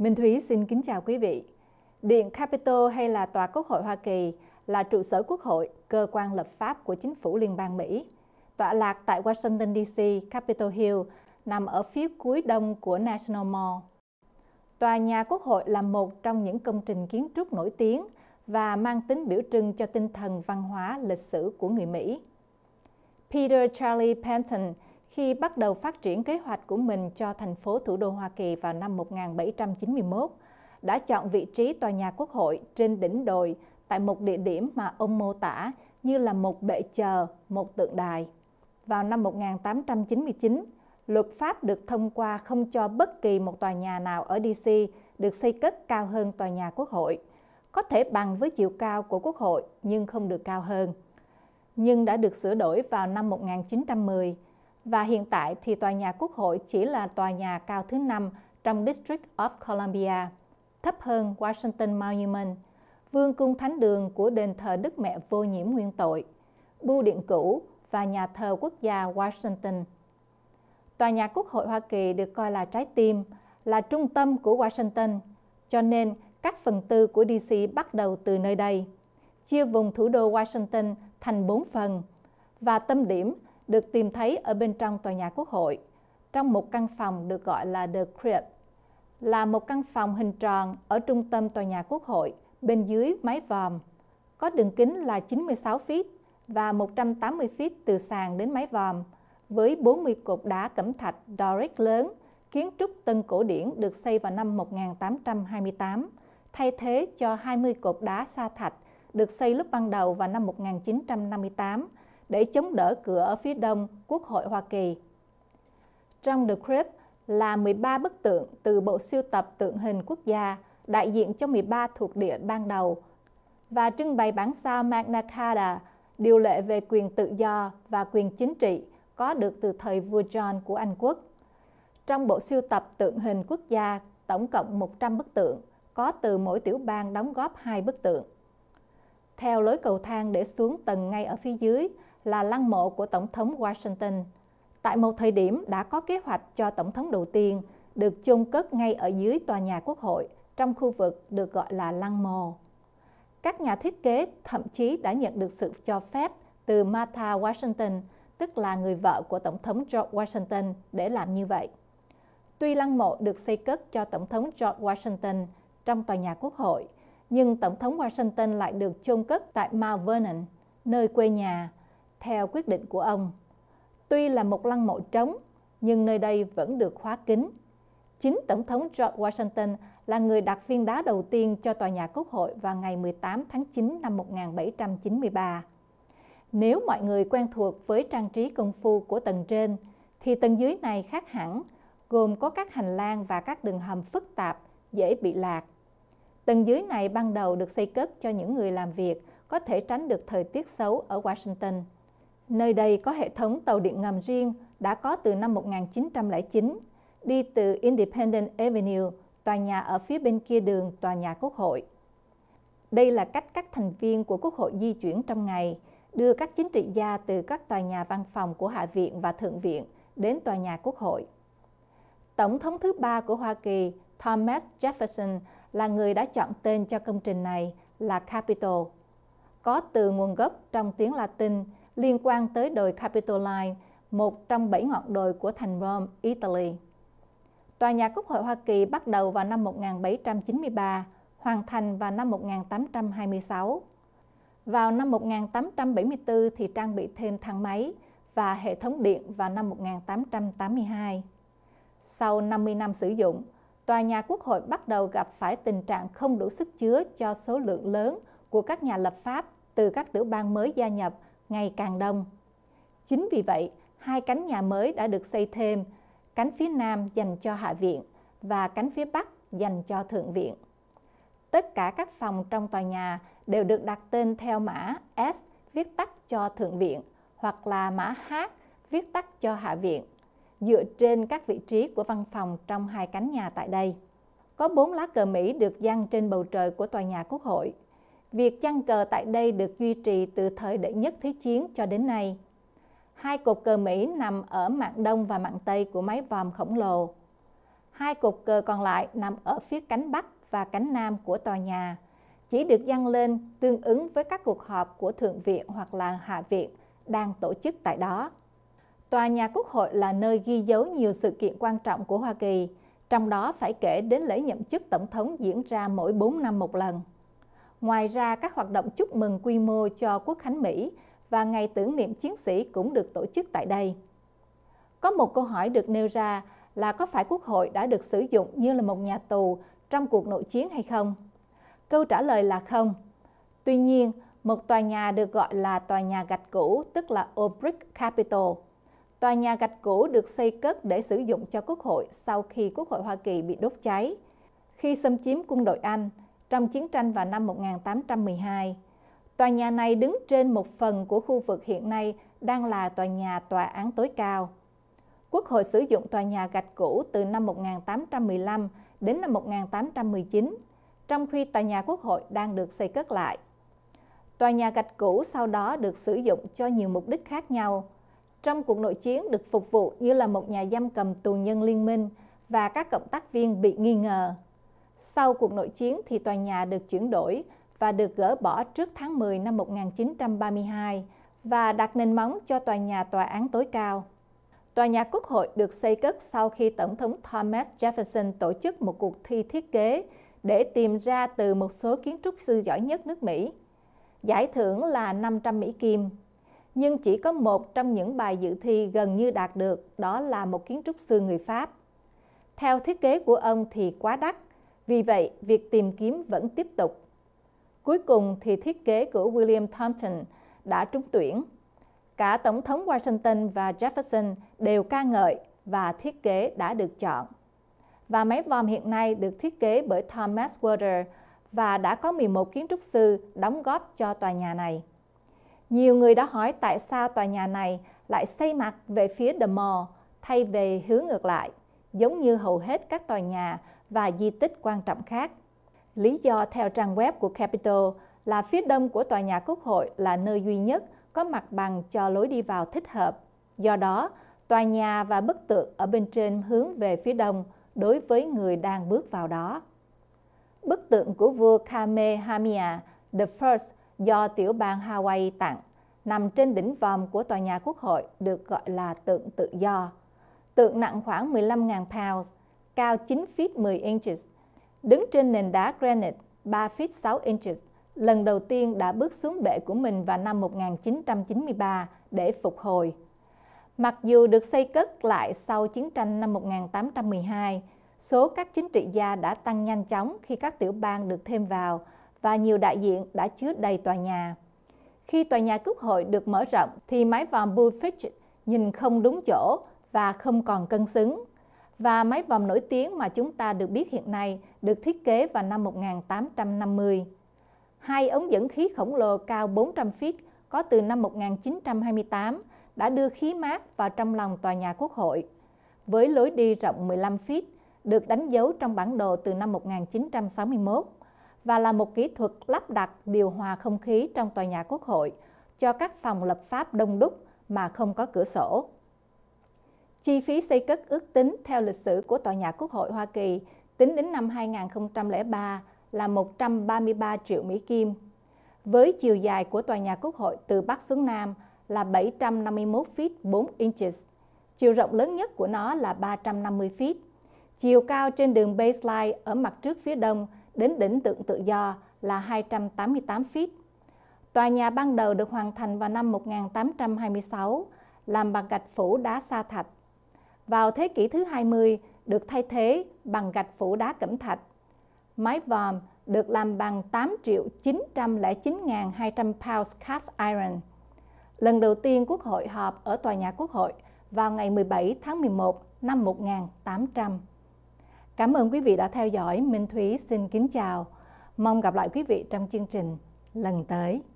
Minh Thúy xin kính chào quý vị. Điện Capitol hay là Tòa Quốc hội Hoa Kỳ là trụ sở quốc hội, cơ quan lập pháp của chính phủ liên bang Mỹ. Tọa lạc tại Washington DC, Capitol Hill, nằm ở phía cuối đông của National Mall. Tòa nhà quốc hội là một trong những công trình kiến trúc nổi tiếng và mang tính biểu trưng cho tinh thần văn hóa lịch sử của người Mỹ. Peter Charlie Panton khi bắt đầu phát triển kế hoạch của mình cho thành phố thủ đô Hoa Kỳ vào năm 1791, đã chọn vị trí tòa nhà quốc hội trên đỉnh đồi tại một địa điểm mà ông mô tả như là một bệ chờ, một tượng đài. Vào năm 1899, luật pháp được thông qua không cho bất kỳ một tòa nhà nào ở DC được xây cất cao hơn tòa nhà quốc hội, có thể bằng với chiều cao của quốc hội nhưng không được cao hơn. Nhưng đã được sửa đổi vào năm 1910 và hiện tại thì tòa nhà Quốc hội chỉ là tòa nhà cao thứ 5 trong District of Columbia, thấp hơn Washington Monument, vương cung thánh đường của đền thờ Đức Mẹ Vô Nhiễm Nguyên Tội, bưu điện cũ và nhà thờ quốc gia Washington. Tòa nhà Quốc hội Hoa Kỳ được coi là trái tim, là trung tâm của Washington, cho nên các phần tư của DC bắt đầu từ nơi đây, chia vùng thủ đô Washington thành bốn phần, và tâm điểm được tìm thấy ở bên trong tòa nhà Quốc hội, trong một căn phòng được gọi là The Crypt, là một căn phòng hình tròn ở trung tâm tòa nhà Quốc hội bên dưới mái vòm, có đường kính là 96 feet và 180 feet từ sàn đến mái vòm, với 40 cột đá cẩm thạch Doric lớn, kiến trúc tân cổ điển được xây vào năm 1828, thay thế cho 20 cột đá sa thạch được xây lúc ban đầu vào năm 1958 để chống đỡ cửa ở phía đông Quốc hội Hoa Kỳ. Trong The Crypt là 13 bức tượng từ bộ siêu tập tượng hình quốc gia đại diện cho 13 thuộc địa ban đầu và trưng bày bản sao Magna Carta, điều lệ về quyền tự do và quyền chính trị có được từ thời vua John của Anh quốc. Trong bộ siêu tập tượng hình quốc gia, tổng cộng 100 bức tượng, có từ mỗi tiểu bang đóng góp hai bức tượng. Theo lối cầu thang để xuống tầng ngay ở phía dưới là lăng mộ của Tổng thống Washington. Tại một thời điểm đã có kế hoạch cho Tổng thống đầu tiên được chôn cất ngay ở dưới tòa nhà quốc hội trong khu vực được gọi là lăng mộ. Các nhà thiết kế thậm chí đã nhận được sự cho phép từ Martha Washington, tức là người vợ của Tổng thống George Washington, để làm như vậy. Tuy lăng mộ được xây cất cho Tổng thống George Washington trong tòa nhà quốc hội, nhưng Tổng thống Washington lại được chôn cất tại Mount Vernon, nơi quê nhà, theo quyết định của ông. Tuy là một lăng mộ trống, nhưng nơi đây vẫn được khóa kín. Chính Tổng thống George Washington là người đặt viên đá đầu tiên cho tòa nhà Quốc hội vào ngày 18 tháng 9 năm 1793. Nếu mọi người quen thuộc với trang trí công phu của tầng trên, thì tầng dưới này khác hẳn, gồm có các hành lang và các đường hầm phức tạp, dễ bị lạc. Tầng dưới này ban đầu được xây cất cho những người làm việc có thể tránh được thời tiết xấu ở Washington. Nơi đây có hệ thống tàu điện ngầm riêng đã có từ năm 1909, đi từ Independent Avenue, tòa nhà ở phía bên kia đường tòa nhà Quốc hội. Đây là cách các thành viên của Quốc hội di chuyển trong ngày, đưa các chính trị gia từ các tòa nhà văn phòng của Hạ viện và Thượng viện đến tòa nhà Quốc hội. Tổng thống thứ ba của Hoa Kỳ, Thomas Jefferson, là người đã chọn tên cho công trình này là Capitol. Có từ nguồn gốc trong tiếng Latin liên quan tới đồi Capitoline, một trong bảy ngọn đồi của thành Rome, Italy. Tòa nhà Quốc hội Hoa Kỳ bắt đầu vào năm 1793, hoàn thành vào năm 1826. Vào năm 1874 thì trang bị thêm thang máy và hệ thống điện vào năm 1882. Sau 50 năm sử dụng, tòa nhà Quốc hội bắt đầu gặp phải tình trạng không đủ sức chứa cho số lượng lớn của các nhà lập pháp từ các tiểu bang mới gia nhập ngày càng đông. Chính vì vậy, hai cánh nhà mới đã được xây thêm, cánh phía nam dành cho Hạ viện và cánh phía bắc dành cho Thượng viện. Tất cả các phòng trong tòa nhà đều được đặt tên theo mã S viết tắt cho Thượng viện hoặc là mã H viết tắt cho Hạ viện, dựa trên các vị trí của văn phòng trong hai cánh nhà tại đây. Có bốn lá cờ Mỹ được giăng trên bầu trời của tòa nhà Quốc hội – Việc chăn cờ tại đây được duy trì từ thời đệ nhất thế chiến cho đến nay. Hai cột cờ Mỹ nằm ở mạng đông và mạng tây của mái vòm khổng lồ. Hai cột cờ còn lại nằm ở phía cánh bắc và cánh nam của tòa nhà, chỉ được dăng lên tương ứng với các cuộc họp của Thượng viện hoặc là Hạ viện đang tổ chức tại đó. Tòa nhà Quốc hội là nơi ghi dấu nhiều sự kiện quan trọng của Hoa Kỳ, trong đó phải kể đến lễ nhậm chức tổng thống diễn ra mỗi 4 năm một lần. Ngoài ra, các hoạt động chúc mừng quy mô cho Quốc khánh Mỹ và ngày tưởng niệm chiến sĩ cũng được tổ chức tại đây. Có một câu hỏi được nêu ra là có phải Quốc hội đã được sử dụng như là một nhà tù trong cuộc nội chiến hay không? Câu trả lời là không. Tuy nhiên, một tòa nhà được gọi là tòa nhà gạch cũ, tức là Old Brick Capitol. Tòa nhà gạch cũ được xây cất để sử dụng cho Quốc hội sau khi Quốc hội Hoa Kỳ bị đốt cháy. Khi xâm chiếm quân đội Anh, trong chiến tranh vào năm 1812. Tòa nhà này đứng trên một phần của khu vực hiện nay đang là tòa nhà tòa án tối cao. Quốc hội sử dụng tòa nhà gạch cũ từ năm 1815 đến năm 1819, trong khi tòa nhà quốc hội đang được xây cất lại. Tòa nhà gạch cũ sau đó được sử dụng cho nhiều mục đích khác nhau. Trong cuộc nội chiến được phục vụ như là một nhà giam cầm tù nhân liên minh và các cộng tác viên bị nghi ngờ. Sau cuộc nội chiến thì tòa nhà được chuyển đổi và được gỡ bỏ trước tháng 10 năm 1932 và đặt nền móng cho tòa nhà tòa án tối cao. Tòa nhà Quốc hội được xây cất sau khi Tổng thống Thomas Jefferson tổ chức một cuộc thi thiết kế để tìm ra từ một số kiến trúc sư giỏi nhất nước Mỹ. Giải thưởng là 500 Mỹ Kim, nhưng chỉ có một trong những bài dự thi gần như đạt được, đó là một kiến trúc sư người Pháp. Theo thiết kế của ông thì quá đắt, vì vậy, việc tìm kiếm vẫn tiếp tục. Cuối cùng thì thiết kế của William Thompson đã trúng tuyển. Cả Tổng thống Washington và Jefferson đều ca ngợi và thiết kế đã được chọn. Và máy vòm hiện nay được thiết kế bởi Thomas Water và đã có 11 kiến trúc sư đóng góp cho tòa nhà này. Nhiều người đã hỏi tại sao tòa nhà này lại xây mặt về phía The Mall thay về hướng ngược lại, giống như hầu hết các tòa nhà và di tích quan trọng khác. Lý do theo trang web của Capitol là phía đông của tòa nhà quốc hội là nơi duy nhất có mặt bằng cho lối đi vào thích hợp. Do đó, tòa nhà và bức tượng ở bên trên hướng về phía đông đối với người đang bước vào đó. Bức tượng của vua Kamehameha the First do tiểu bang Hawaii tặng nằm trên đỉnh vòm của tòa nhà quốc hội được gọi là tượng tự do. Tượng nặng khoảng 15.000 pounds cao 9 feet 10 inches, đứng trên nền đá granite 3 feet 6 inches, lần đầu tiên đã bước xuống bệ của mình vào năm 1993 để phục hồi. Mặc dù được xây cất lại sau chiến tranh năm 1812, số các chính trị gia đã tăng nhanh chóng khi các tiểu bang được thêm vào và nhiều đại diện đã chứa đầy tòa nhà. Khi tòa nhà quốc hội được mở rộng thì mái vòm Bullfitch nhìn không đúng chỗ và không còn cân xứng và máy vòm nổi tiếng mà chúng ta được biết hiện nay được thiết kế vào năm 1850. Hai ống dẫn khí khổng lồ cao 400 feet có từ năm 1928 đã đưa khí mát vào trong lòng tòa nhà Quốc hội, với lối đi rộng 15 feet được đánh dấu trong bản đồ từ năm 1961 và là một kỹ thuật lắp đặt điều hòa không khí trong tòa nhà Quốc hội cho các phòng lập pháp đông đúc mà không có cửa sổ. Chi phí xây cất ước tính theo lịch sử của tòa nhà Quốc hội Hoa Kỳ tính đến năm 2003 là 133 triệu Mỹ Kim. Với chiều dài của tòa nhà Quốc hội từ Bắc xuống Nam là 751 feet 4 inches. Chiều rộng lớn nhất của nó là 350 feet. Chiều cao trên đường baseline ở mặt trước phía đông đến đỉnh tượng tự do là 288 feet. Tòa nhà ban đầu được hoàn thành vào năm 1826, làm bằng gạch phủ đá sa thạch vào thế kỷ thứ 20 được thay thế bằng gạch phủ đá cẩm thạch. Mái vòm được làm bằng 8 triệu 909.200 pounds cast iron. Lần đầu tiên Quốc hội họp ở tòa nhà Quốc hội vào ngày 17 tháng 11 năm 1800. Cảm ơn quý vị đã theo dõi. Minh Thúy xin kính chào. Mong gặp lại quý vị trong chương trình lần tới.